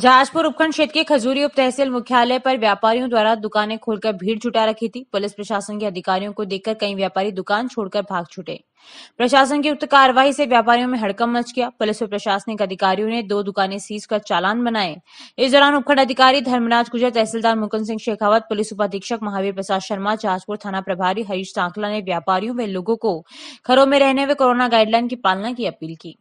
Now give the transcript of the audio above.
जहाजपुर उपखंड क्षेत्र के खजूरी उप तहसील मुख्यालय पर व्यापारियों द्वारा दुकानें खोलकर भीड़ जुटा रखी थी पुलिस प्रशासन के अधिकारियों को देखकर कई व्यापारी दुकान छोड़कर भाग छूटे प्रशासन की उक्त कार्रवाई से व्यापारियों में हड़कम मच गया पुलिस और प्रशासनिक अधिकारियों ने दो दुकानें सीज कर चालान बनाए इस दौरान उपखंड अधिकारी धर्मराज गुजर तहसीलदार मुकुंद सिंह शेखावत पुलिस उपाधीक्षक महावीर प्रसाद शर्मा जहाजपुर थाना प्रभारी हरीश सांकला ने व्यापारियों व लोगों को घरों में रहने व कोरोना गाइडलाइन की पालना की अपील की